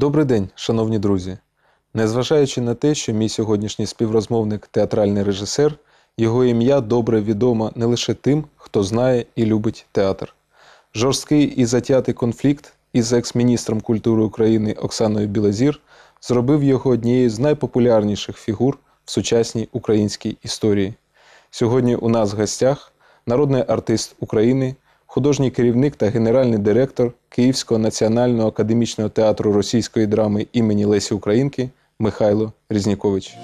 Добрий день, шановні друзі. Незважаючи на те, що мій сьогоднішній співрозмовник, театральний режисер, його ім'я добре відомо не лише тим, хто знає і любить театр. Жорсткий і затятий конфлікт із екс-міністром культури України Оксаною Білозір зробив його однією з найпопулярніших фігур в сучасній українській історії. Сьогодні у нас в гостях народний артист України. художній керівник та генеральний директор Київського національного академічного театру російської драми імені Лесі Українки Михайло Різнікович.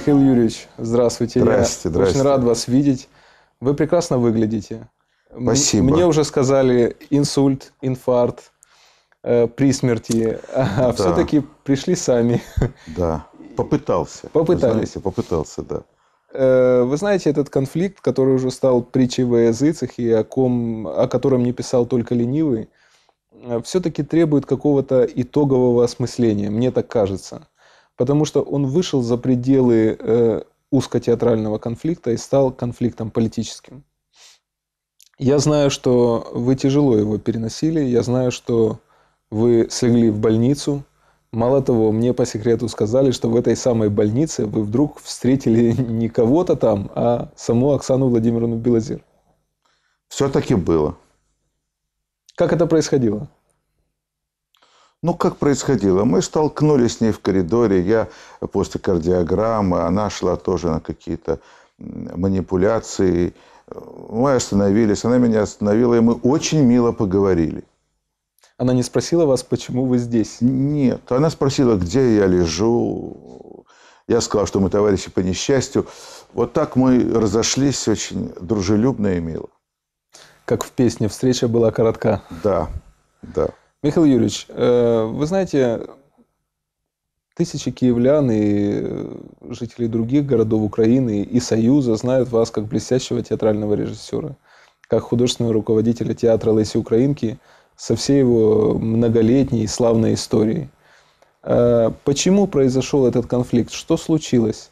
Михаил Юрьевич, здравствуйте. Здравствуйте, Я здравствуйте. Очень рад вас видеть. Вы прекрасно выглядите. Спасибо. Мне уже сказали инсульт, инфаркт, э, при смерти, а, а да. все-таки пришли сами. Да, попытался. Попытались. Знаете, попытался, да. Э, вы знаете, этот конфликт, который уже стал притчей во языцах и о, ком, о котором не писал только ленивый, э, все-таки требует какого-то итогового осмысления, мне так кажется потому что он вышел за пределы э, узкотеатрального конфликта и стал конфликтом политическим. Я знаю, что вы тяжело его переносили, я знаю, что вы слегли в больницу. Мало того, мне по секрету сказали, что в этой самой больнице вы вдруг встретили не кого-то там, а саму Оксану Владимировну Белозер. Все-таки было. Как это происходило? Ну как происходило? Мы столкнулись с ней в коридоре, я после кардиограммы, она шла тоже на какие-то манипуляции. Мы остановились, она меня остановила, и мы очень мило поговорили. Она не спросила вас, почему вы здесь? Нет. Она спросила, где я лежу. Я сказал, что мы товарищи по несчастью. Вот так мы разошлись очень дружелюбно и мило. Как в песне «Встреча была коротка». Да, да. Михаил Юрьевич, э, вы знаете, тысячи киевлян и э, жителей других городов Украины и Союза знают вас как блестящего театрального режиссера, как художественного руководителя театра Леси Украинки со всей его многолетней и славной историей. Э, почему произошел этот конфликт? Что случилось?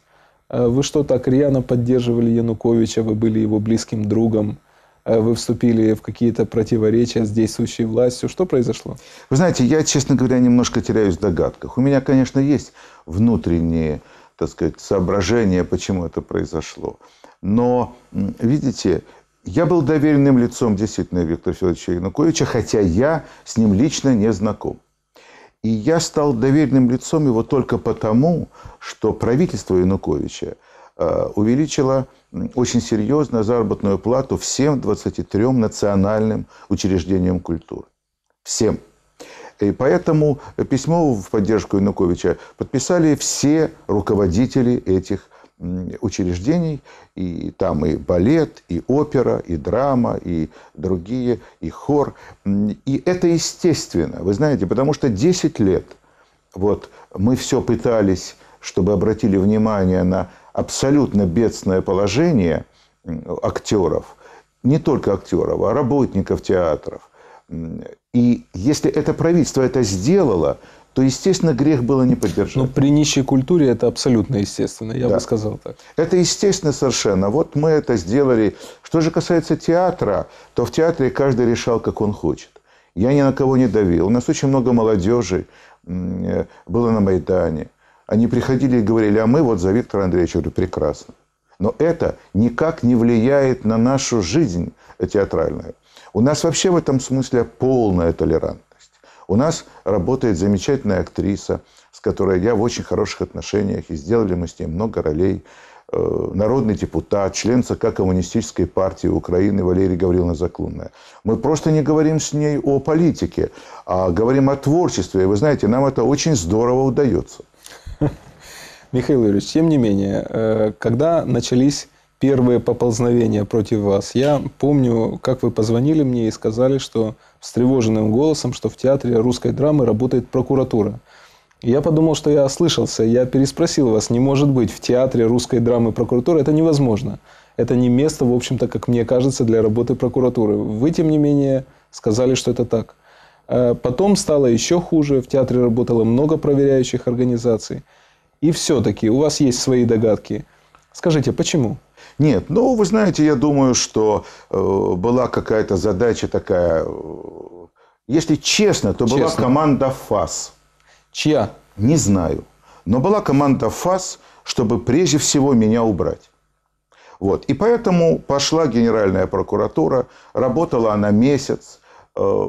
Вы что, так рьяно поддерживали Януковича, вы были его близким другом – Э, вы вступили в какие-то противоречия с действующей властью. Что произошло? Вы знаете, я, честно говоря, немножко теряюсь в догадках. У меня, конечно, есть внутренние, так сказать, соображения, почему это произошло. Но, видите, я был доверенным лицом действительно Виктора Федоровича Януковича, хотя я с ним лично не знаком. И я стал доверенным лицом его только потому, что правительство Януковича – Э, увеличила очень серьезно заработную плату всем 23 национальным учреждениям культуры. Всем. И поэтому письмо в поддержку Януковича подписали все руководители этих учреждений, и там и балет, и опера, и драма, и другие, и хор. И это естественно, вы знаете, потому что 10 лет вот, мы все пытались чтобы обратили внимание на абсолютно бедственное положение актеров, не только актеров, а работников театров. И если это правительство это сделало, то, естественно, грех было не поддержать. Но ну, при нищей культуре это абсолютно естественно, я да. бы сказал так. Это естественно совершенно. Вот мы это сделали. Что же касается театра, то в театре каждый решал, как он хочет. Я ни на кого не давил. У нас очень много молодежи э, было на Майдане. Они приходили и говорили, а мы вот за Виктора Андреевича. Я говорю, прекрасно. Но это никак не влияет на нашу жизнь театральную. У нас вообще в этом смысле полная толерантность. У нас работает замечательная актриса, с которой я в очень хороших отношениях, и сделали мы с ней много ролей. Э, народный депутат, член ЦК Коммунистической партии Украины Валерий Гавриловна Заклунная. Мы просто не говорим с ней о политике, а говорим о творчестве. И вы знаете, нам это очень здорово удается. Михаил Юрьевич, тем не менее, э, когда начались первые поползновения против вас, я помню, как вы позвонили мне и сказали, что встревоженным голосом, что в театре русской драмы работает прокуратура. Я подумал, что я ослышался, я переспросил вас, не может быть в театре русской драмы прокуратура, это невозможно. Это не место, в общем-то, как мне кажется, для работы прокуратуры. Вы, тем не менее, сказали, что это так. Э, потом стало еще хуже, в театре работало много проверяющих организаций. И все-таки у вас есть свои догадки. Скажите, почему? Нет, ну вы знаете, я думаю, что э, была какая-то задача такая. Э, если честно, то честно. была команда ФАС. Чья? Не знаю. Но была команда ФАС, чтобы прежде всего меня убрать. Вот. И поэтому пошла Генеральная прокуратура, работала она месяц. Э,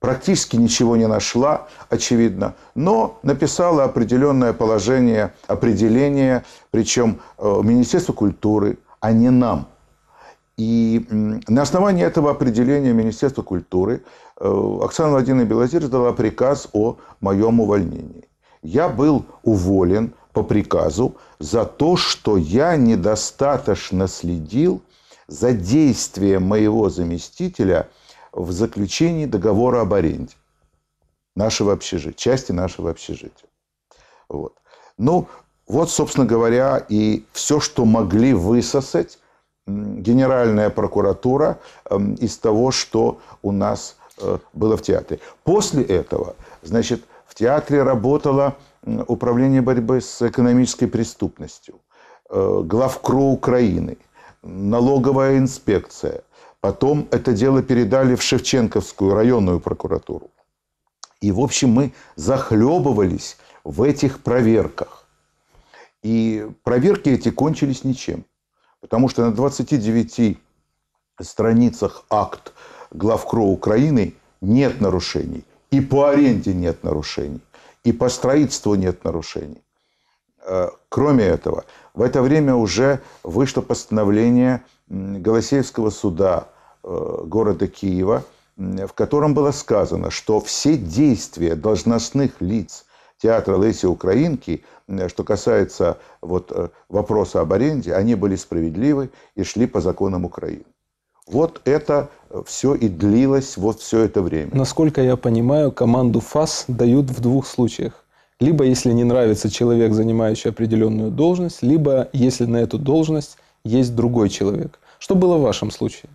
практически ничего не нашла, очевидно, но написала определенное положение, определение, причем э, Министерству культуры, а не нам. И на основании этого определения Министерства культуры э, Оксана Владимировна Белозир дала приказ о моем увольнении. Я был уволен по приказу за то, что я недостаточно следил за действием моего заместителя – в заключении договора об аренде нашего общежития, части нашего общежития. Вот. Ну, вот, собственно говоря, и все, что могли высосать Генеральная прокуратура эм, из того, что у нас э, было в театре. После этого, значит, в театре работало управление борьбы с экономической преступностью, э, главкру Украины, налоговая инспекция, Потом это дело передали в Шевченковскую районную прокуратуру. И, в общем, мы захлебывались в этих проверках. И проверки эти кончились ничем. Потому что на 29 страницах акт главкро Украины нет нарушений. И по аренде нет нарушений. И по строительству нет нарушений. Э, кроме этого, в это время уже вышло постановление Голосеевского суда э, города Киева, в котором было сказано, что все действия должностных лиц театра Леси Украинки, что касается вот э, вопроса об аренде, они были справедливы и шли по законам Украины. Вот это э, все и длилось вот все это время. Насколько я понимаю, команду ФАС дают в двух случаях. Либо если не нравится человек, занимающий определенную должность, либо если на эту должность есть другой человек. Что было в вашем случае?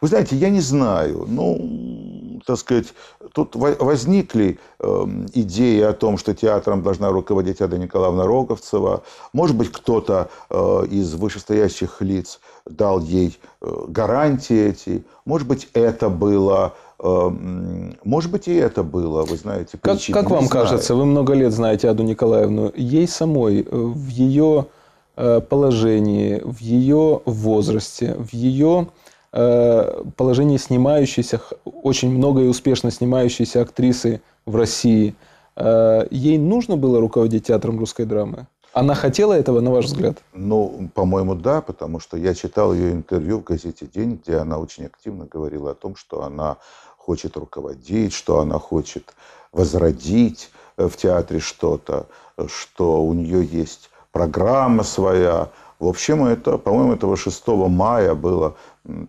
Вы знаете, я не знаю. Ну, так сказать, тут возникли эм, идеи о том, что театром должна руководить Ада Николаевна Роговцева. Может быть, кто-то э, из вышестоящих лиц дал ей э, гарантии эти. Может быть, это было эм, может быть, и это было, вы знаете. Как, как вам знаю. кажется, вы много лет знаете Аду Николаевну, ей самой э, в ее Э, положении, в ее возрасте, в ее э, положении снимающейся, очень много и успешно снимающейся актрисы в России. Э, ей нужно было руководить театром русской драмы? Она хотела этого, на ваш взгляд? Ну, по-моему, да, потому что я читал ее интервью в газете «День», где она очень активно говорила о том, что она хочет руководить, что она хочет возродить в театре что-то, что у нее есть программа своя. В общем, это, по-моему, этого 6 мая было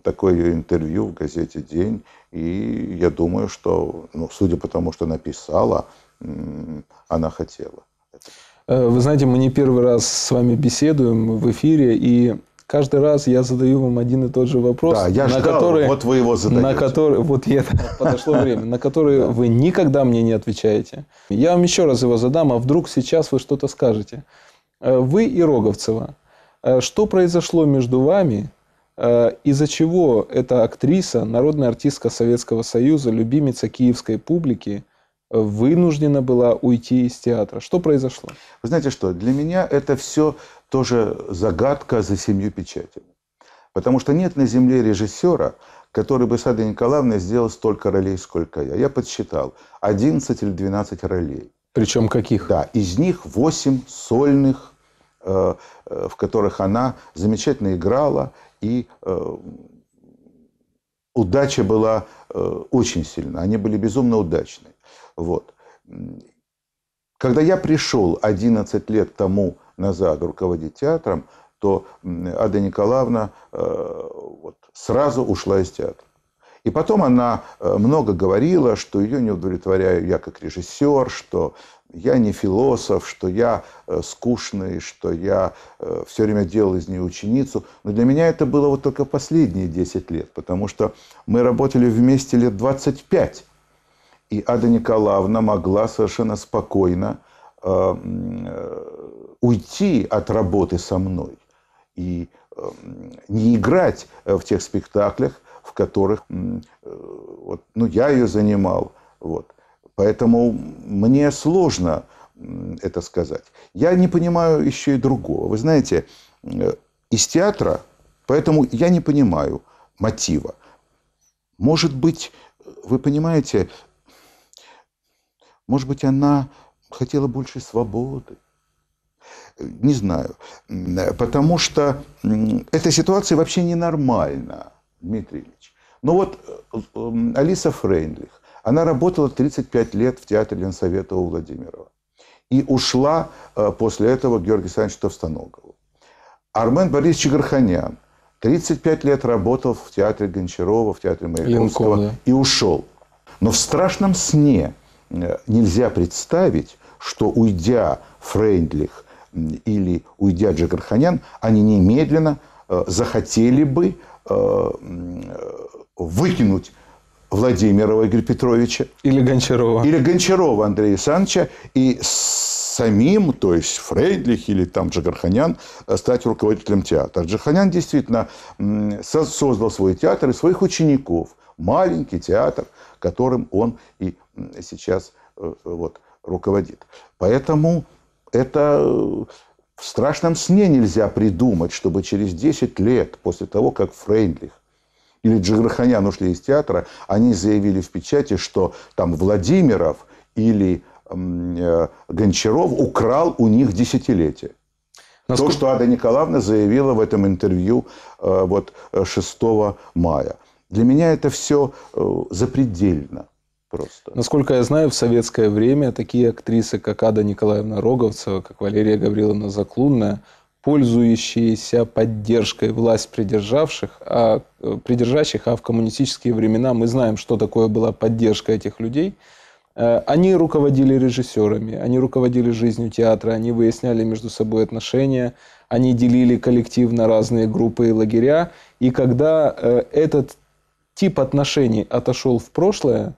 такое ее интервью в газете «День». И я думаю, что, ну, судя по тому, что написала, она хотела. Э, вы знаете, мы не первый раз с вами беседуем в эфире, и каждый раз я задаю вам один и тот же вопрос. Да, я на ждал, который, вот вы его задаете. На который, вот я, подошло время, на который вы никогда мне не отвечаете. Я вам еще раз его задам, а вдруг сейчас вы что-то скажете. Э, вы и Роговцева. Э, что произошло между вами? Э, из-за чего эта актриса, народная артистка Советского Союза, любимица киевской публики, вынуждена была уйти из театра? Что произошло? Вы знаете что, для меня это все тоже загадка за семью печатями. Потому что нет на земле режиссера, который бы с Адой Николаевной сделал столько ролей, сколько я. Я подсчитал 11 или 12 ролей. Причем каких? Да, из них 8 сольных, э, э, в которых она замечательно играла, и э, удача была э, очень сильна. Они были безумно удачны. Вот. Когда я пришел 11 лет тому назад руководить театром, то Ада Николаевна э, вот, сразу ушла из театра. И потом она э, много говорила, что ее не удовлетворяю я как режиссер, что я не философ, что я э, скучный, что я э, все время делал из нее ученицу. Но для меня это было вот только последние 10 лет, потому что мы работали вместе лет 25. И Ада Николаевна могла совершенно спокойно уйти от работы со мной и не играть в тех спектаклях, в которых э, вот, ну, я ее занимал. Вот. Поэтому мне сложно это сказать. Я не понимаю еще и другого. Вы знаете, э, из театра, поэтому я не понимаю мотива. Может быть, вы понимаете, может быть, она хотела больше свободы. Не знаю. Э, потому что эта ситуация вообще ненормальна. Дмитрий Ильич. Но ну вот э, эм, Алиса Фрейндлих, она работала 35 лет в театре Ленсовета у Владимирова. И ушла э, после этого Георгий Александрович Товстоногову. Армен Борисович Гарханян 35 лет работал в театре Гончарова, в театре Маяковского да. и ушел. Но в страшном сне э, нельзя представить, что уйдя Фрейндлих или уйдя Джигарханян, они немедленно захотели бы Э, э, выкинуть Владимирова Игоря Петровича. Или Гончарова. Или Гончарова Андрея Александровича. И самим, то есть Фрейдлих или там Джигарханян, э, стать руководителем театра. Джигарханян действительно создал свой театр и своих учеников. Маленький театр, которым он и сейчас вот, руководит. Поэтому это в страшном сне нельзя придумать, чтобы через 10 лет после того, как Фрейндлих или Джигарханян ушли из театра, они заявили в печати, что там Владимиров или э, Гончаров украл у них десятилетие. Насколько... То, что Ада Николаевна заявила в этом интервью э, вот, 6 э, мая. Для меня это все э, запредельно просто. Насколько я знаю, в советское время такие актрисы, как Ада Николаевна Роговцева, как Валерия Гавриловна Заклунная, пользующиеся поддержкой власть придержавших, а, э, придержащих, а в коммунистические времена мы знаем, что такое была поддержка этих людей, э, они руководили режиссерами, они руководили жизнью театра, они выясняли между собой отношения, они делили коллектив на разные группы и лагеря. И когда э, этот тип отношений отошел в прошлое,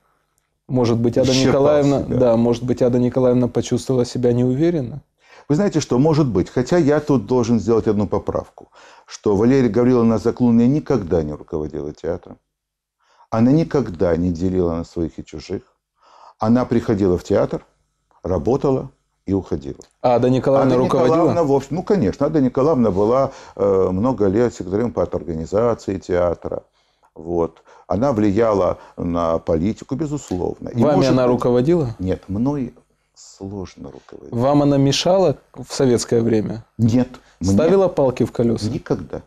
может быть, Ада Николаевна, себя. да, может быть, Ада Николаевна почувствовала себя неуверенно. Вы знаете что, может быть, хотя я тут должен сделать одну поправку, что Валерия Гавриловна Заклунная никогда не руководила театром. Она никогда не делила на своих и чужих. Она приходила в театр, работала и уходила. А Ада Николаевна Ада руководила? Николаевна, в общем, ну, конечно, Ада Николаевна была э, много лет секретарем организации театра. Вот. Она влияла на политику, безусловно. И Вами может... она руководила? Нет, мной сложно руководить. Вам она мешала в советское время? Нет. Ставила палки в колеса? Никогда.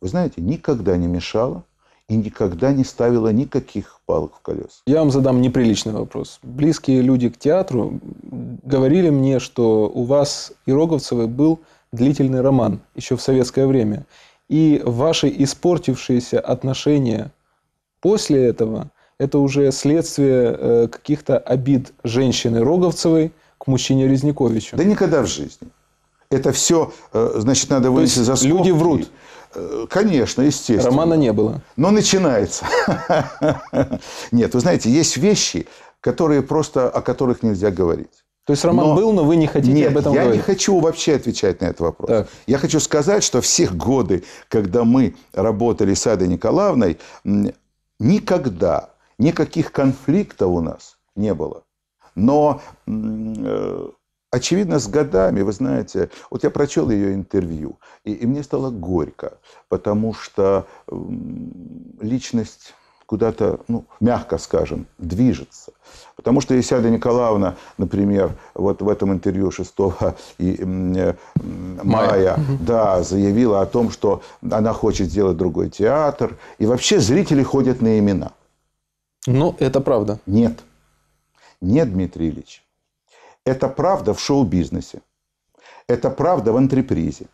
Вы знаете, никогда не мешала и никогда не ставила никаких палок в колеса. Я вам задам неприличный вопрос. Близкие люди к театру говорили мне, что у вас и Роговцевой был длительный роман еще в советское время. И ваши испортившиеся отношения после этого – это уже следствие э, каких-то обид женщины Роговцевой к мужчине Резниковичу. Да никогда в жизни. Это все, э, значит, надо вынести за скобки. Люди врут. Э, конечно, естественно. Романа не было. Но начинается. Нет, вы знаете, есть вещи, которые просто, о которых нельзя говорить. То есть роман но... был, но вы не хотите Нет, об этом я говорить? я не хочу вообще отвечать на этот вопрос. Так. Я хочу сказать, что все годы, когда мы работали с Адой Николаевной, никогда никаких конфликтов у нас не было. Но, э, очевидно, с годами, вы знаете, вот я прочел ее интервью, и, и мне стало горько, потому что личность куда-то, ну, мягко скажем, движется. Потому что Исяда Николаевна, например, вот в этом интервью 6 и, э, мая, мая да, заявила о том, что она хочет сделать другой театр. И вообще зрители ходят на имена. Ну, это правда. Нет. Нет, Дмитрий Ильич. Это правда в шоу-бизнесе. Это правда в антрепризе.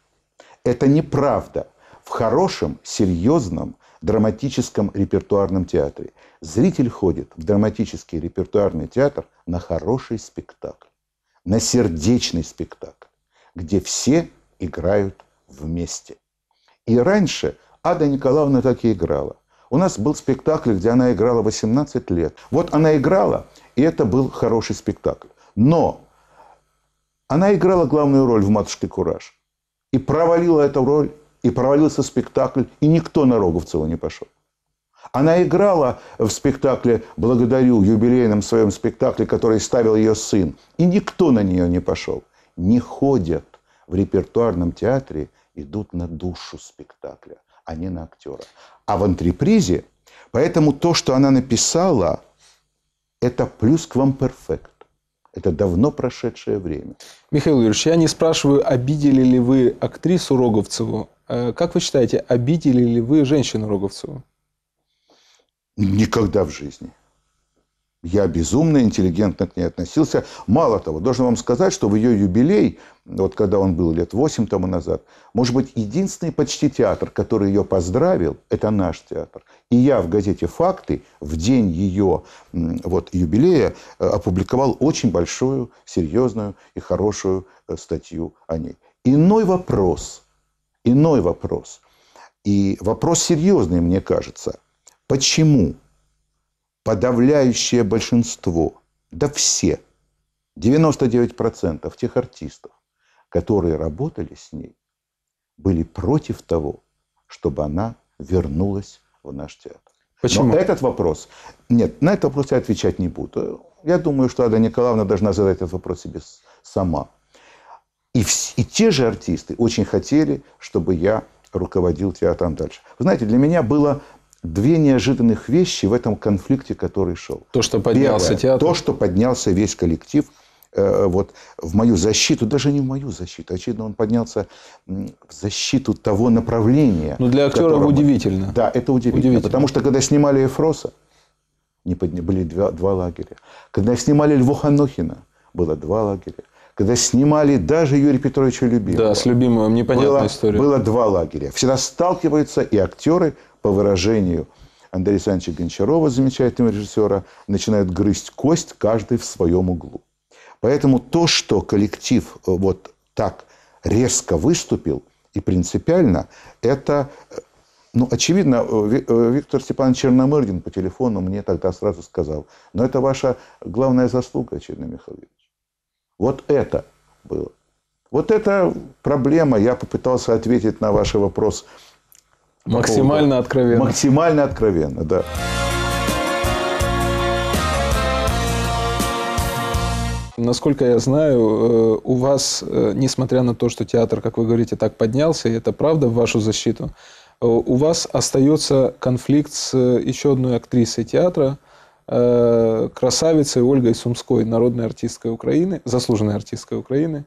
Это неправда в хорошем, серьезном драматическом репертуарном театре. Зритель ходит в драматический репертуарный театр на хороший спектакль, на сердечный спектакль, где все играют вместе. И раньше Ада Николаевна так и играла. У нас был спектакль, где она играла 18 лет. Вот она играла, и это был хороший спектакль. Но она играла главную роль в «Матушке Кураж». И провалила эту роль и провалился спектакль, и никто на Роговцева не пошел. Она играла в спектакле «Благодарю» юбилейном своем спектакле, который ставил ее сын. И никто на нее не пошел. Не ходят в репертуарном театре, идут на душу спектакля, а не на актера. А в антрепризе, поэтому то, что она написала, это плюс к вам перфект. Это давно прошедшее время. Михаил Юрьевич, я не спрашиваю, обидели ли вы актрису Роговцеву. Э, как вы считаете, обидели ли вы женщину Роговцеву? Никогда в жизни. Я безумно интеллигентно к ней относился. Мало того, должен вам сказать, что в ее юбилей, вот когда он был лет 8 тому назад, может быть, единственный почти театр, который ее поздравил, это наш театр. И я в газете «Факты» в день ее вот, юбилея э, опубликовал очень большую, серьезную и хорошую э, статью о ней. Иной вопрос, иной вопрос. И вопрос серьезный, мне кажется. Почему подавляющее большинство, да все, 99% тех артистов, которые работали с ней, были против того, чтобы она вернулась в наш театр. Почему? Но этот вопрос... Нет, на этот вопрос я отвечать не буду. Я думаю, что Ада Николаевна должна задать этот вопрос себе сама. И, и те же артисты очень хотели, чтобы я руководил театром дальше. Вы знаете, для меня было две неожиданных вещи в этом конфликте, который шел. То, что поднялся Первое, театр. То, что поднялся весь коллектив э, вот, в мою защиту, даже не в мою защиту, очевидно, он поднялся в защиту того направления. Ну, для актера которому... удивительно. Да, это удивительно, удивительно. Потому что, когда снимали Эфроса, не подня... были два, два лагеря. Когда снимали Льва Ханохина, было два лагеря когда снимали даже Юрия Петровича Любимого. Да, с любимым, непонятная было, история. Было два лагеря. Всегда сталкиваются и актеры по выражению Андрея Александровича Гончарова, замечательного режиссера, начинают грызть кость каждый в своем углу. Поэтому то, что коллектив э, вот так резко выступил и принципиально, это э, ну, очевидно, э, Виктор Степанович Черномырдин по телефону мне тогда сразу сказал, но это ваша главная заслуга, очевидно, Михаил Вот это было. Вот эта проблема. Я попытался ответить на ваш вопрос Максимально поводу. откровенно. Максимально откровенно, да. Насколько я знаю, э, у вас, э, несмотря на то, что театр, как вы говорите, так поднялся, и это правда в вашу защиту, э, у вас остается конфликт с еще одной актрисой театра, красавицей Ольгой Сумской, народной артисткой Украины, заслуженной артисткой Украины.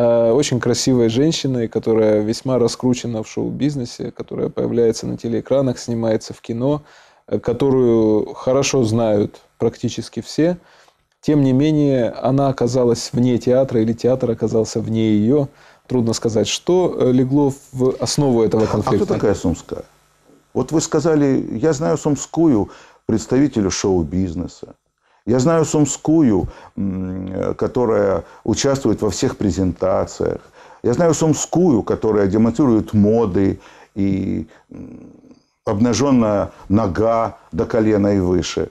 Э, очень красивой женщиной, которая весьма раскручена в шоу-бизнесе, которая появляется на телеэкранах, снимается в кино, э, которую хорошо знают практически все. Тем не менее, она оказалась вне театра, или театр оказался вне ее. Трудно сказать, что э, легло в основу этого конфликта. А кто такая Сумская? Вот вы сказали, я знаю Сумскую представителю шоу-бизнеса, я знаю Сумскую, которая участвует во всех презентациях. Я знаю Сумскую, которая демонстрирует моды и обнаженная нога до колена и выше.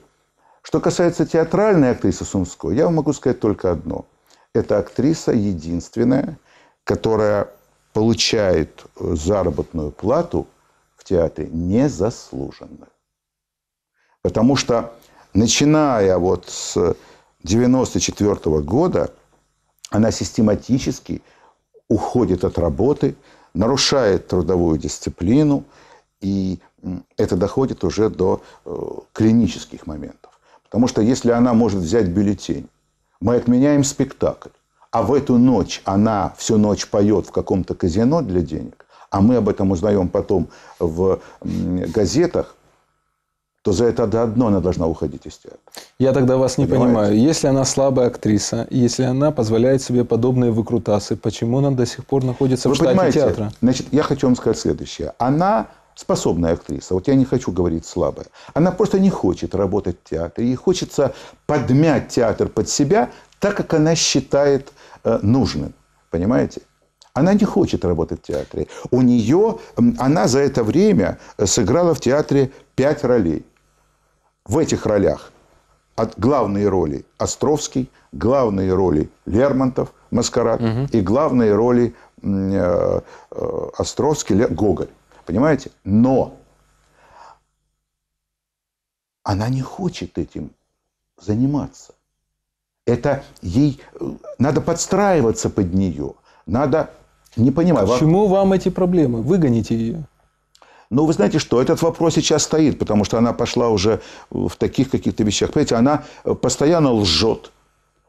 Что касается театральной актрисы Сумской, я могу сказать только одно. Это актриса единственная, которая получает э, заработную плату в театре незаслуженно. Потому что начиная вот с 94 -го года, она систематически уходит от работы, нарушает трудовую дисциплину, и это доходит уже до э, клинических моментов. Потому что если она может взять бюллетень, мы отменяем спектакль, а в эту ночь она всю ночь поет в каком-то казино для денег, а мы об этом узнаем потом в газетах, то за это одно она должна уходить из театра. Я тогда вас Понимаете? не понимаю. Если она слабая актриса, если она позволяет себе подобные выкрутасы, почему она до сих пор находится Вы в штате понимаете? театра? Значит, я хочу вам сказать следующее. Она способная актриса, вот я не хочу говорить слабая, она просто не хочет работать в театре, ей хочется подмять театр под себя так, как она считает э, нужным. Понимаете? Она не хочет работать в театре. У нее, она за это время э, сыграла в театре пять ролей в этих ролях. От главные роли Островский, главные роли Лермонтов, Маскарад угу. и главные роли э, э, Островский, Гоголь. Понимаете? Но она не хочет этим заниматься. Это ей э, надо подстраиваться под нее, надо не понимаю. Почему чему вам эти проблемы? Выгоните ее. Но ну, вы знаете что, этот вопрос сейчас стоит, потому что она пошла уже в таких каких-то вещах. Понимаете, она э, постоянно лжет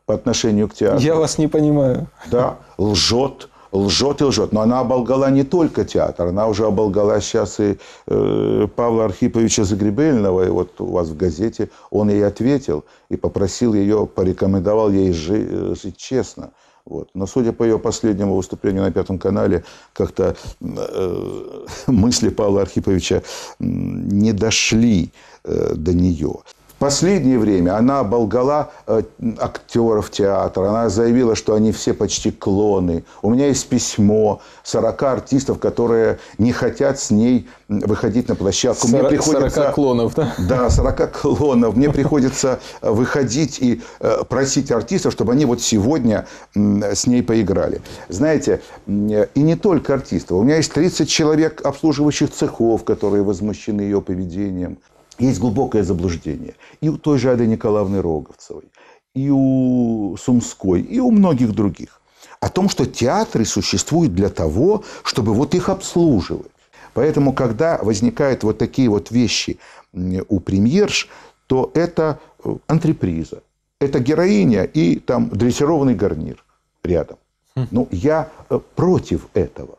по отношению к театру. Я вас не понимаю. Да, лжет, лжет и лжет. Но она оболгала не только театр, она уже оболгала сейчас и э, Павла Архиповича Загребельного, и вот у вас в газете он ей ответил и попросил ее, порекомендовал ей жить, э, жить честно. Вот. Но судя по ее последнему выступлению на Пятом канале, как-то э, мысли Павла Архиповича не дошли э, до нее последнее время она оболгала э, актеров театра, она заявила, что они все почти клоны. У меня есть письмо 40 артистов, которые не хотят с ней выходить на площадку. 40, Мне приходится, 40 клонов, да? Да, 40 клонов. Мне приходится э, выходить и э, просить артистов, чтобы они вот сегодня с ней поиграли. Знаете, и не только артистов. У меня есть 30 человек обслуживающих цехов, которые возмущены ее поведением есть глубокое заблуждение. И у той же Ады Николаевны Роговцевой, и у Сумской, и у многих других. О том, что театры существуют для того, чтобы вот их обслуживать. Поэтому, когда возникают вот такие вот вещи у премьерш, то это э, антреприза. Это героиня и там дрессированный гарнир рядом. Хм. Ну, я э, против этого.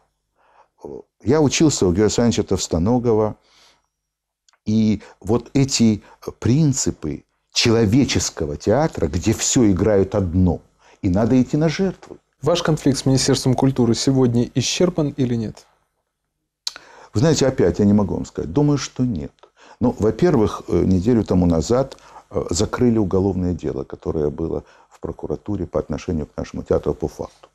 Э, я учился у Георгия Александровича Товстоногова – и вот эти э, принципы человеческого театра, где все играют одно, и надо идти на жертвы. Ваш конфликт с Министерством культуры сегодня исчерпан или нет? Вы знаете, опять я не могу вам сказать. Думаю, что нет. Ну, во-первых, э, неделю тому назад э, закрыли уголовное дело, которое было в прокуратуре по отношению к нашему театру по факту.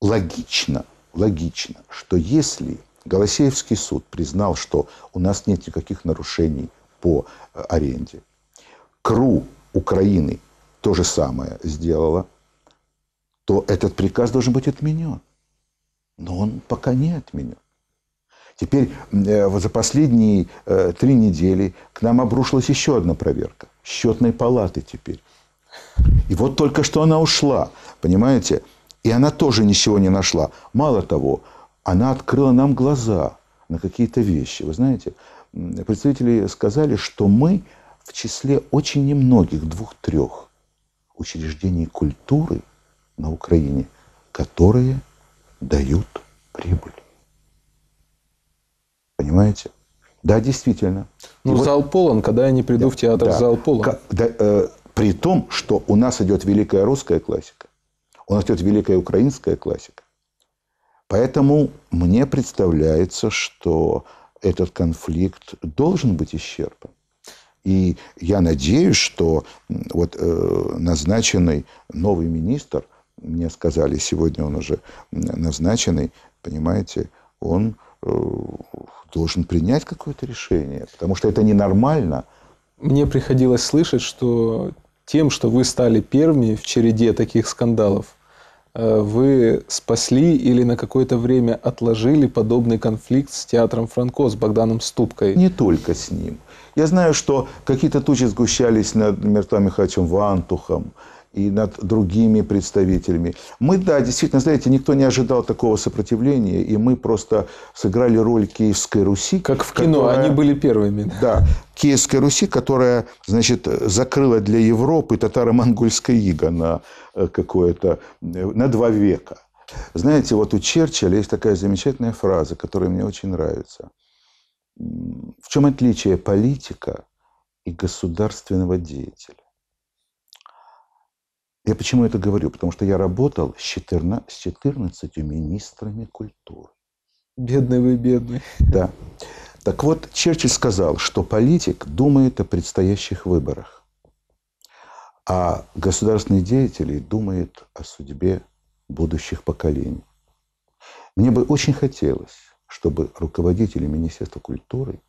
Логично, логично, что если Голосеевский суд признал, что у нас нет никаких нарушений по э, аренде. КРУ Украины то же самое сделала, то этот приказ должен быть отменен. Но он пока не отменен. Теперь э, за последние э, три недели к нам обрушилась еще одна проверка. Счетной палаты теперь. И вот только что она ушла, понимаете? И она тоже ничего не нашла. Мало того, она открыла нам глаза на какие-то вещи. Вы знаете, представители сказали, что мы в числе очень немногих, двух-трех учреждений культуры на Украине, которые дают прибыль. Понимаете? Да, действительно. Ну, вот, зал полон, когда я не приду да, в театр, да, зал полон. Как, э, при том, что у нас идет великая русская классика, у нас идет великая украинская классика, Поэтому мне представляется, что этот конфликт должен быть исчерпан. И я надеюсь, что вот э, назначенный новый министр, мне сказали, сегодня он уже назначенный, понимаете, он э, должен принять какое-то решение, потому что это ненормально. Мне приходилось слышать, что тем, что вы стали первыми в череде таких скандалов, Э, вы спасли или на какое-то время отложили подобный конфликт с театром Франко, с Богданом Ступкой. Не только с ним. Я знаю, что какие-то тучи сгущались над Миртом Михайловичем Вантухом, и над другими представителями. Мы, да, действительно, знаете, никто не ожидал такого сопротивления, и мы просто сыграли роль Киевской Руси. Как в кино, которая, они были первыми. Да, Киевской Руси, которая, значит, закрыла для Европы татаро-монгольское ига на э, какое-то, э, на два века. Знаете, вот у Черчилля есть такая замечательная фраза, которая мне очень нравится. В чем отличие политика и государственного деятеля? Я почему это говорю? Потому что я работал с 14, с 14 министрами культуры. Бедный вы, бедный. Да. Так вот, Черчилль сказал, что политик думает о предстоящих выборах, а государственные деятели думают о судьбе будущих поколений. Мне бы очень хотелось, чтобы руководители Министерства культуры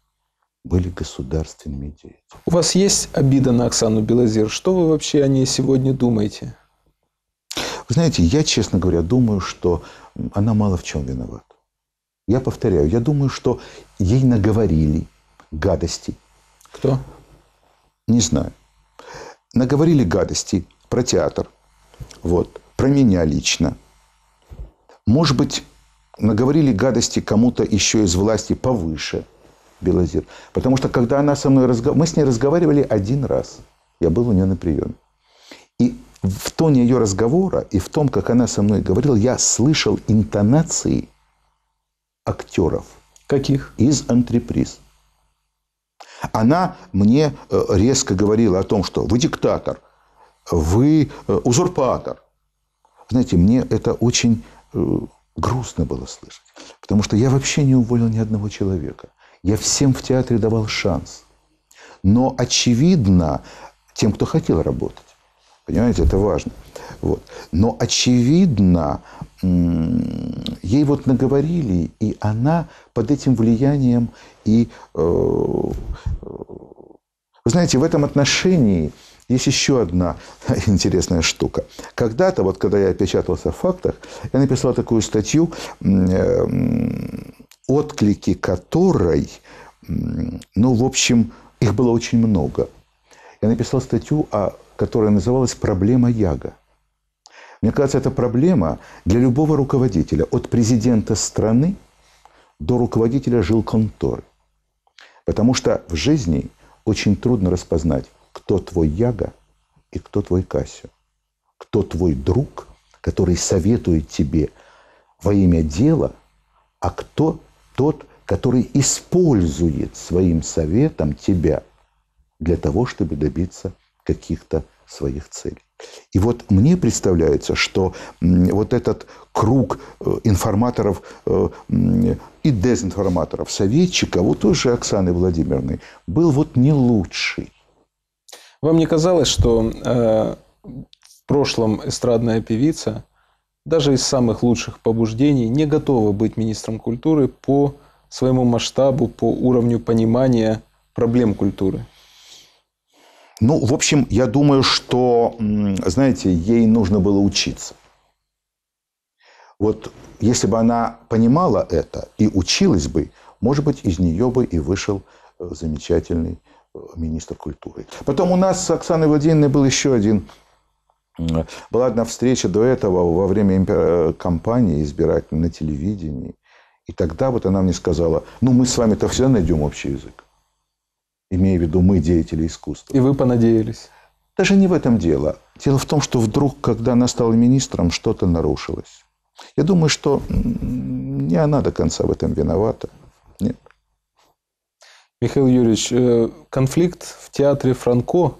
были государственными деятелями. У вас есть обида на Оксану Белозер? Что вы вообще о ней сегодня думаете? Вы знаете, я, честно говоря, думаю, что она мало в чем виновата. Я повторяю, я думаю, что ей наговорили гадости. Кто? Не знаю. Наговорили гадости про театр, вот, про меня лично. Может быть, наговорили гадости кому-то еще из власти повыше – Белозер. Потому что когда она со мной разговаривала, мы с ней разговаривали один раз. Я был у нее на приеме. И в тоне ее разговора и в том, как она со мной говорила, я слышал интонации актеров. Каких? Из антреприз. Она мне э, резко говорила о том, что вы диктатор, вы э, узурпатор. Знаете, мне это очень э, грустно было слышать, потому что я вообще не уволил ни одного человека. Я всем в театре давал шанс. Но, очевидно, тем, кто хотел работать. Понимаете, это важно. Вот. Но, очевидно, ей вот наговорили, и она под этим влиянием и... Э, э, вы знаете, в этом отношении есть еще одна интересная штука. Когда-то, вот когда я печатался в «Фактах», я написал такую статью э, отклики которой, ну, в общем, их было очень много. Я написал статью, а, которая называлась «Проблема Яга». Мне кажется, это проблема для любого руководителя, от президента страны до руководителя жилконторы. Потому что в жизни очень трудно распознать, кто твой Яга и кто твой Кассио. Кто твой друг, который советует тебе во имя дела, а кто тот, который использует своим советом тебя для того, чтобы добиться каких-то своих целей. И вот мне представляется, что вот этот круг э, информаторов э, и дезинформаторов, советчика, вот той же Оксаны Владимировны, был вот не лучший. Вам не казалось, что э, в прошлом эстрадная певица даже из самых лучших побуждений не готовы быть министром культуры по своему масштабу, по уровню понимания проблем культуры? Ну, в общем, я думаю, что, знаете, ей нужно было учиться. Вот если бы она понимала это и училась бы, может быть, из нее бы и вышел э, замечательный э, министр культуры. Потом у нас с Оксаной Владимировной был еще один была одна встреча до этого во время э, кампании избирательной на телевидении. И тогда вот она мне сказала, ну мы с вами-то всегда найдем общий язык. Имея в виду мы, деятели искусства. И вы понадеялись? Даже не в этом дело. Дело в том, что вдруг, когда она стала министром, что-то нарушилось. Я думаю, что не она до конца в этом виновата. Нет. Михаил Юрьевич, э, конфликт в театре Франко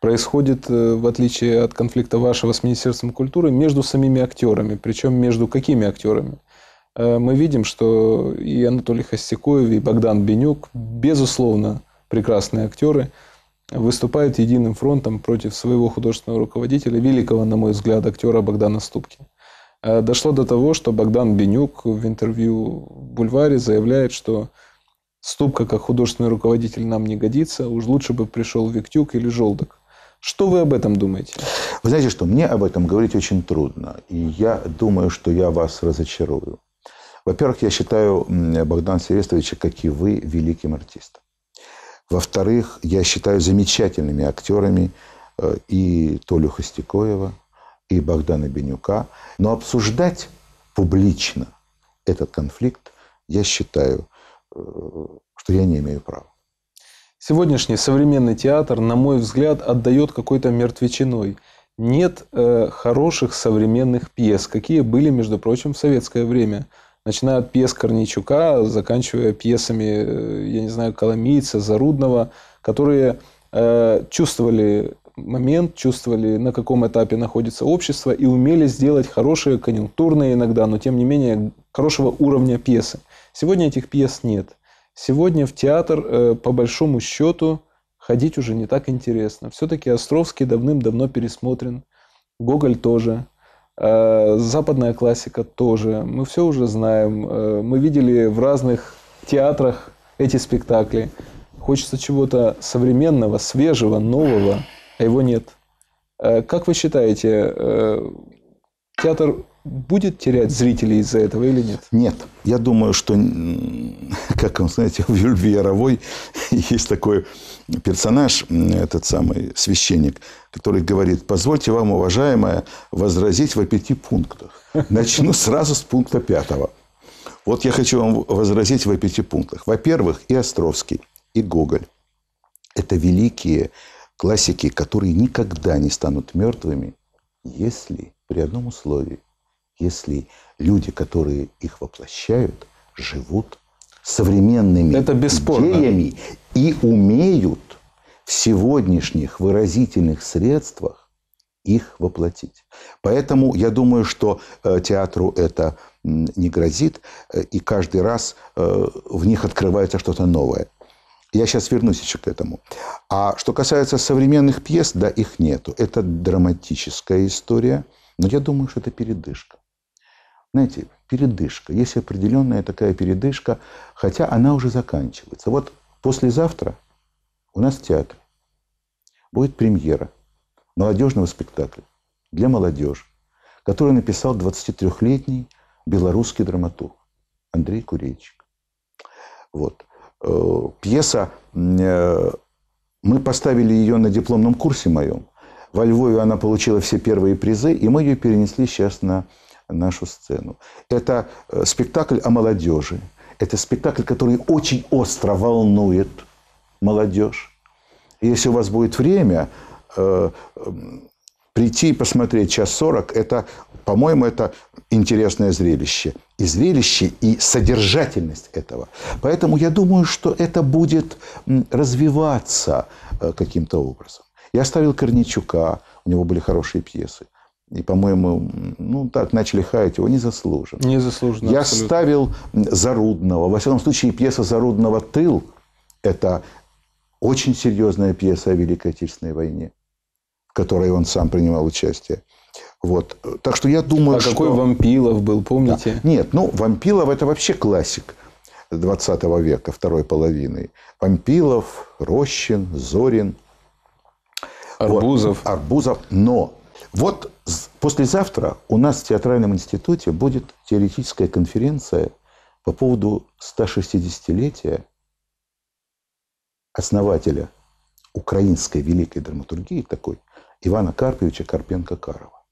происходит, э, в отличие от конфликта вашего с Министерством культуры, между самими актерами. Причем между какими актерами? Э, мы видим, что и Анатолий Хостякоев, и Богдан Бенюк, безусловно, прекрасные актеры, выступают единым фронтом против своего художественного руководителя, великого, на мой взгляд, актера Богдана Ступки. Э, дошло до того, что Богдан Бенюк в интервью в «Бульваре» заявляет, что Ступка как художественный руководитель нам не годится, уж лучше бы пришел Виктюк или Желдок. Что вы об этом думаете? Вы знаете, что мне об этом говорить очень трудно. И я думаю, что я вас разочарую. Во-первых, я считаю Богдана Севестовича, как и вы, великим артистом. Во-вторых, я считаю замечательными актерами э, и Толю Хостякоева, и Богдана Бенюка. Но обсуждать публично этот конфликт, я считаю, э, что я не имею права. Сегодняшний современный театр, на мой взгляд, отдает какой-то мертвечиной. Нет э, хороших современных пьес, какие были, между прочим, в советское время. Начиная от пьес Корничука, заканчивая пьесами, э, я не знаю, Коломийца, Зарудного, которые э, чувствовали момент, чувствовали, на каком этапе находится общество и умели сделать хорошие, конъюнктурные иногда, но тем не менее, хорошего уровня пьесы. Сегодня этих пьес нет. Сегодня в театр, э, по большому счету, ходить уже не так интересно. Все-таки Островский давным-давно пересмотрен. Гоголь тоже. Э, западная классика тоже. Мы все уже знаем. Э, мы видели в разных театрах эти спектакли. Хочется чего-то современного, свежего, нового, а его нет. Как вы считаете, театр будет терять зрителей из-за этого или нет? Нет. Я думаю, что, как вы знаете, в Юльбе Яровой есть такой персонаж, этот самый священник, который говорит, позвольте вам, уважаемая, возразить в пяти пунктах. Начну сразу с пункта пятого. Вот я хочу вам возразить в пяти пунктах. Во-первых, и Островский, и Гоголь – это великие классики, которые никогда не станут мертвыми, если при одном условии – если люди, которые их воплощают, живут современными Это идеями и умеют в сегодняшних выразительных средствах их воплотить. Поэтому я думаю, что э, театру это не грозит, э, и каждый раз э, в них открывается что-то новое. Я сейчас вернусь еще к этому. А что касается современных пьес, да, их нету. Это драматическая история, но я думаю, что это передышка знаете, передышка. Есть определенная такая передышка, хотя она уже заканчивается. Вот послезавтра у нас театр. Будет премьера молодежного спектакля для молодежи, который написал 23-летний белорусский драматург Андрей Курейчик. Вот. Э, пьеса, э, мы поставили ее на дипломном курсе моем. Во Львове она получила все первые призы, и мы ее перенесли сейчас на нашу сцену. Это э, спектакль о молодежи. Это спектакль, который очень остро волнует молодежь. если у вас будет время э, эм, прийти и посмотреть час сорок, это, по-моему, это интересное зрелище. И зрелище, и содержательность этого. Поэтому я думаю, что это будет развиваться э, каким-то образом. Я оставил Корничука, у него были хорошие пьесы и, по-моему, ну так, начали хаять его незаслуженно. Незаслуженно, Я абсолютно. ставил Зарудного. Во всяком случае, пьеса Зарудного «Тыл» – это очень серьезная пьеса о Великой Отечественной войне, в которой он сам принимал участие. Вот. Так что я думаю, а что... какой Вампилов был, помните? Да. Нет, ну, Вампилов – это вообще классик. 20 века, второй половины. Пампилов, Рощин, Зорин. Арбузов. Вот, Арбузов. Но вот послезавтра у нас в Театральном институте будет теоретическая конференция по поводу 160-летия основателя украинской великой драматургии такой Ивана Карповича Карпенко-Карова.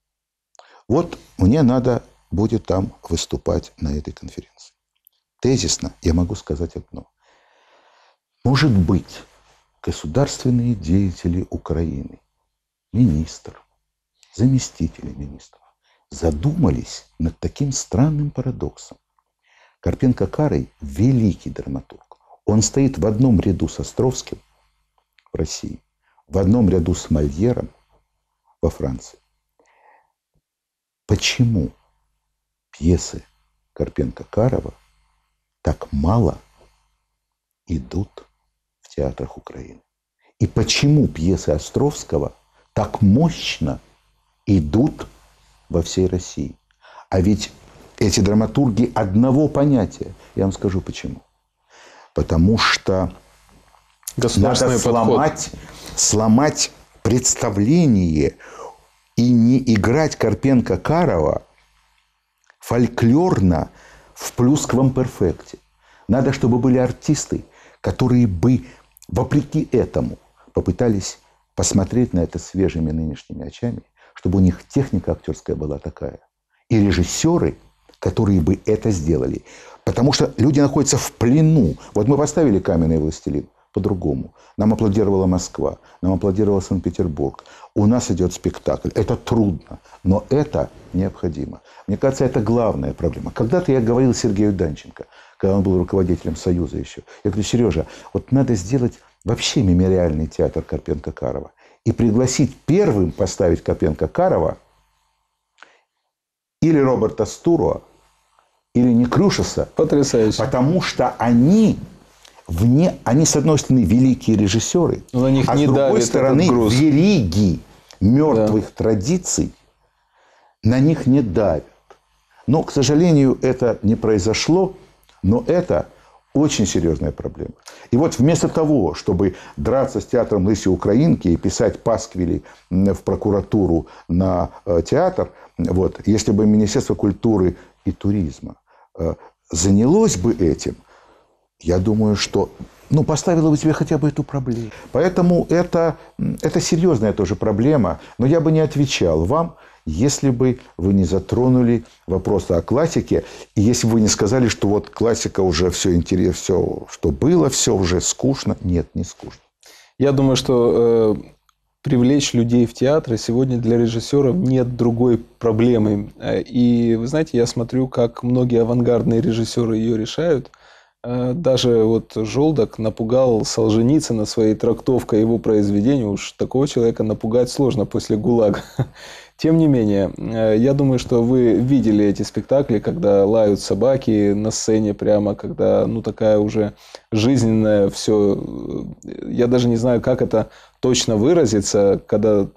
Вот мне надо будет там выступать на этой конференции. Тезисно я могу сказать одно. Может быть, государственные деятели Украины, министр, заместители министров, задумались над таким странным парадоксом. Карпенко Карый – великий драматург. Он стоит в одном ряду с Островским в России, в одном ряду с Мольером во Франции. Почему пьесы Карпенко Карова так мало идут в театрах Украины? И почему пьесы Островского так мощно – идут во всей России. А ведь эти драматурги одного понятия. Я вам скажу почему. Потому что надо сломать, сломать представление и не играть Карпенко Карова фольклорно в плюс к вам перфекте. Надо, чтобы были артисты, которые бы, вопреки этому, попытались посмотреть на это свежими нынешними очами – чтобы у них техника актерская была такая. И режиссеры, которые бы это сделали. Потому что люди находятся в плену. Вот мы поставили «Каменный властелин» по-другому. Нам аплодировала Москва, нам аплодировал Санкт-Петербург. У нас идет спектакль. Это трудно, но это необходимо. Мне кажется, это главная проблема. Когда-то я говорил Сергею Данченко, когда он был руководителем Союза еще. Я говорю, Сережа, вот надо сделать вообще мемориальный театр Карпенко-Карова и пригласить первым поставить Копенко Карова или Роберта Стуруа, или Некрюшеса. Потрясающе. Потому что они вне, они, с одной стороны, великие режиссеры, на них а не с другой стороны, вериги мертвых да. традиций на них не давят. Но, к сожалению, это не произошло, но это очень серьезная проблема. И вот вместо того, чтобы драться с театром «Лыси Украинки» и писать пасквили в прокуратуру на э, театр, вот, если бы Министерство культуры и туризма э, занялось бы этим, я думаю, что ну, поставила бы тебе хотя бы эту проблему. Поэтому это, это серьезная тоже проблема, но я бы не отвечал вам, если бы вы не затронули вопрос о классике, и если бы вы не сказали, что вот классика уже все интересно, все, что было, все уже скучно. Нет, не скучно. Я думаю, что э, привлечь людей в театр сегодня для режиссеров нет другой проблемы. Э, и вы знаете, я смотрю, как многие авангардные режиссеры ее решают. Э, даже вот Жолдок напугал Солженицына своей трактовкой его произведения. Уж такого человека напугать сложно после ГУЛАГа. Тем не менее, э, я думаю, что вы видели эти спектакли, когда лают собаки на сцене прямо, когда, ну, такая уже жизненная все. Э, я даже не знаю, как это точно выразиться, когда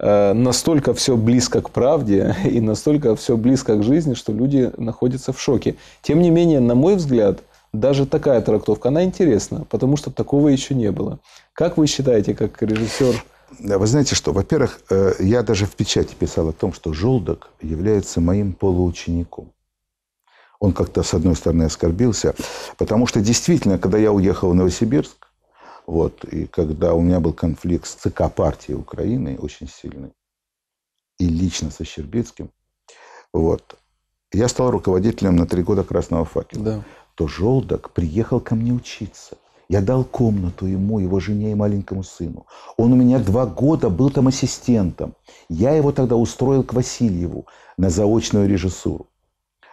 э, настолько все близко к правде и настолько все близко к жизни, что люди находятся в шоке. Тем не менее, на мой взгляд, даже такая трактовка, она интересна, потому что такого еще не было. Как вы считаете, как режиссер вы знаете что? Во-первых, э, я даже в печати писал о том, что Желдок является моим полуучеником. Он как-то, с одной стороны, оскорбился, потому что действительно, когда я уехал в Новосибирск, вот, и когда у меня был конфликт с ЦК партии Украины, очень сильный, и лично со Щербицким, вот, я стал руководителем на три года «Красного факела», да. то Желдок приехал ко мне учиться – я дал комнату ему, его жене и маленькому сыну. Он у меня два года был там ассистентом. Я его тогда устроил к Васильеву на заочную режиссуру.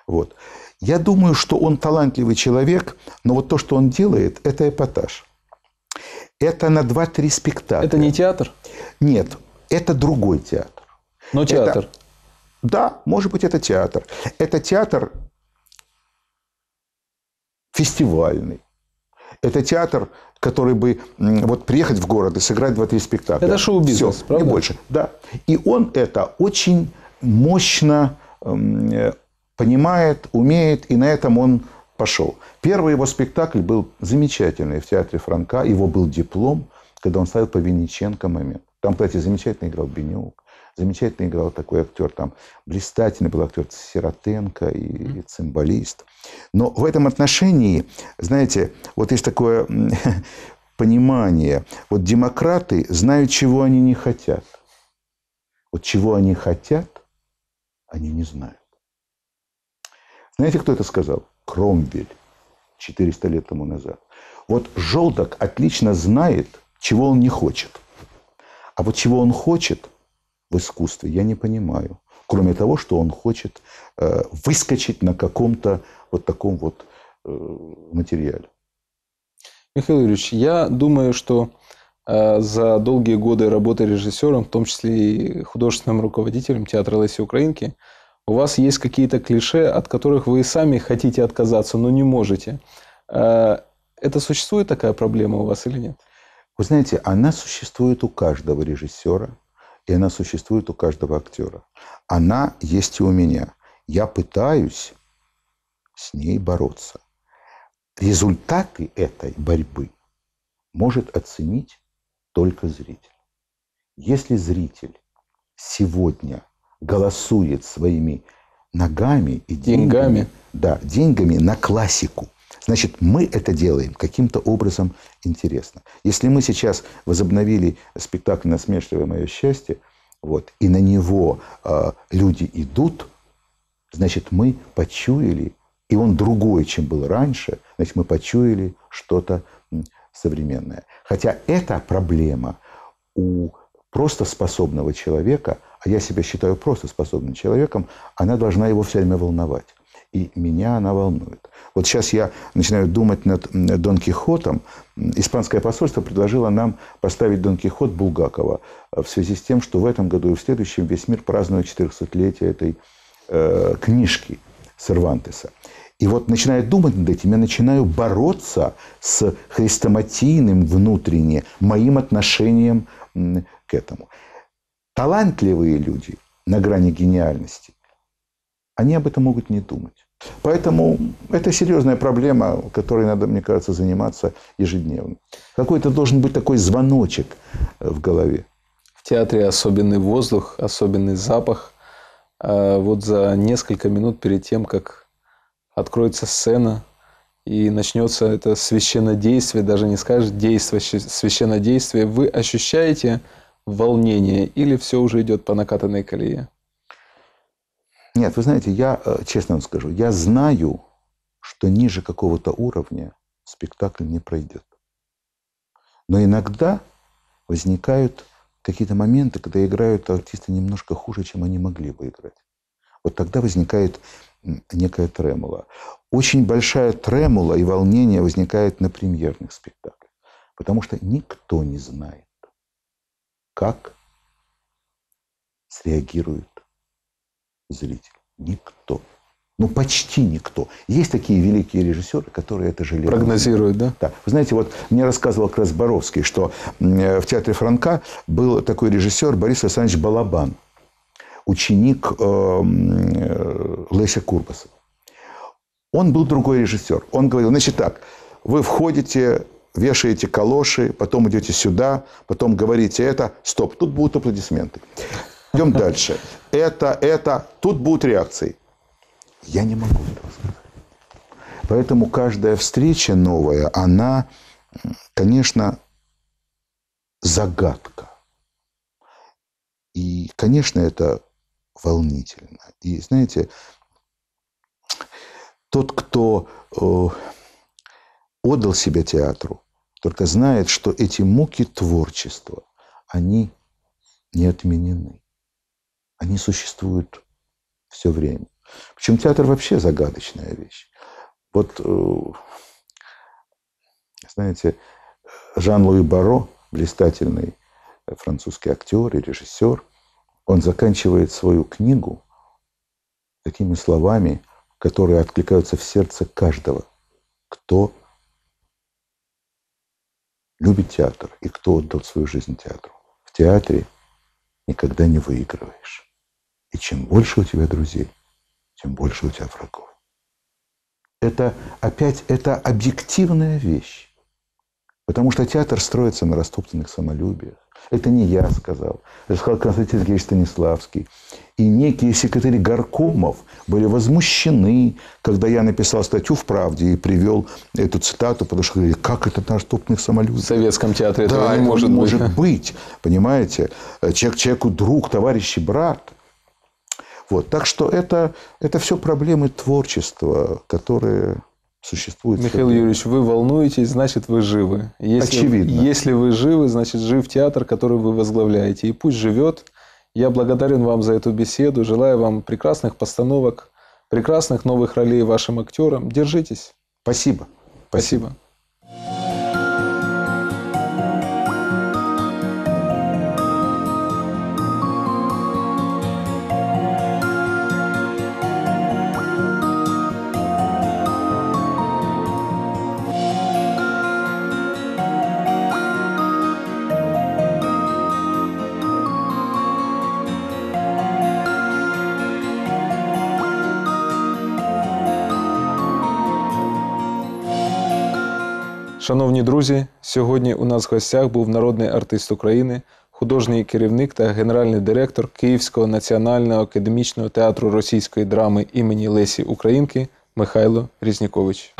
Вот. Я думаю, что он талантливый человек, но вот то, что он делает, это эпатаж. Это на 2-3 спектакля. Это не театр? Нет, это другой театр. Но театр. Это... Да, может быть, это театр. Это театр фестивальный. Это театр, который бы вот приехать в город и сыграть 2-3 спектакля. Это шоу-бизнес, Все, правда? Не больше, да. И он это очень мощно э, понимает, умеет, и на этом он пошел. Первый его спектакль был замечательный в театре Франка. Его был диплом, когда он ставил по Винниченко момент. Там, кстати, замечательно играл Бенюк. Замечательно играл такой актер, там блистательный был актер Сиротенко и, и цимбалист. Но в этом отношении, знаете, вот есть такое понимание. Вот демократы знают, чего они не хотят. Вот чего они хотят, они не знают. Знаете, кто это сказал? Кромвель 400 лет тому назад. Вот желток отлично знает, чего он не хочет. А вот чего он хочет, в искусстве, я не понимаю. Кроме того, что он хочет э, выскочить на каком-то вот таком вот э, материале. Михаил Юрьевич, я думаю, что э, за долгие годы работы режиссером, в том числе и художественным руководителем театра Леси Украинки, у вас есть какие-то клише, от которых вы сами хотите отказаться, но не можете. Э, это существует такая проблема у вас или нет? Вы знаете, она существует у каждого режиссера – и она существует у каждого актера. Она есть и у меня. Я пытаюсь с ней бороться. Результаты этой борьбы может оценить только зритель. Если зритель сегодня голосует своими ногами и деньгами, деньгами. Да, деньгами на классику, Значит, мы это делаем каким-то образом интересно. Если мы сейчас возобновили спектакль «Насмешливое мое счастье», вот, и на него э, люди идут, значит, мы почуяли, и он другой, чем был раньше, значит, мы почуяли что-то современное. Хотя эта проблема у просто способного человека, а я себя считаю просто способным человеком, она должна его все время волновать и меня она волнует. Вот сейчас я начинаю думать над Дон Кихотом. Испанское посольство предложило нам поставить Дон Кихот Булгакова э, в связи с тем, что в этом году и в следующем весь мир празднует 400-летие этой э, книжки Сервантеса. И вот начиная думать над этим, я начинаю бороться с хрестоматийным внутренне моим отношением к этому. Талантливые люди на грани гениальности, они об этом могут не думать. Поэтому это серьезная проблема, которой надо, мне кажется, заниматься ежедневно. Какой-то должен быть такой звоночек э, в голове. В театре особенный воздух, особенный запах. А вот за несколько минут перед тем, как откроется сцена и начнется это священнодействие, даже не скажешь действие, священнодействие, вы ощущаете волнение или все уже идет по накатанной колее? Нет, вы знаете, я э, честно вам скажу, я знаю, что ниже какого-то уровня спектакль не пройдет. Но иногда возникают какие-то моменты, когда играют артисты немножко хуже, чем они могли бы играть. Вот тогда возникает некая тремула. Очень большая тремула и волнение возникает на премьерных спектаклях, потому что никто не знает, как среагирует зритель. Никто. Ну, почти никто. Есть такие великие режиссеры, которые это жалеют. Прогнозируют, да? Да. Вы знаете, вот мне рассказывал как что э, в театре Франка был такой режиссер Борис Александрович Балабан, ученик э, э, Леся Курбаса. Он был другой режиссер. Он говорил, значит так, вы входите, вешаете калоши, потом идете сюда, потом говорите это. Стоп, тут будут аплодисменты. Идем дальше. Это, это, тут будут реакции. Я не могу этого сказать. Поэтому каждая встреча новая, она, конечно, загадка. И, конечно, это волнительно. И, знаете, тот, кто э, отдал себя театру, только знает, что эти муки творчества, они не отменены они существуют все время. Причем театр вообще загадочная вещь. Вот, э, знаете, Жан-Луи Баро, блистательный французский актер и режиссер, он заканчивает свою книгу такими словами, которые откликаются в сердце каждого, кто любит театр и кто отдал свою жизнь театру. В театре никогда не выигрываешь. И чем больше у тебя друзей, тем больше у тебя врагов. Это опять это объективная вещь. Потому что театр строится на растоптанных самолюбиях, это не я сказал. Это сказал Константин Сергеевич Станиславский. И некие секретари горкомов были возмущены, когда я написал статью в «Правде» и привел эту цитату, потому что говорили, как это наш топных самолет? В Советском театре да, этого не может быть. может быть. Понимаете? Человек человеку друг, товарищ и брат. Вот. Так что это, это все проблемы творчества, которые существует. Михаил такое. Юрьевич, вы волнуетесь, значит, вы живы. Если, Очевидно. Если вы живы, значит, жив театр, который вы возглавляете. И пусть живет. Я благодарен вам за эту беседу. Желаю вам прекрасных постановок, прекрасных новых ролей вашим актерам. Держитесь. Спасибо. Спасибо. Спасибо. Шановні друзі, сьогодні у нас в гостях був народний артист України, художній керівник та генеральний директор Київського національного академічного театру російської драми імені Лесі Українки Михайло Різнікович.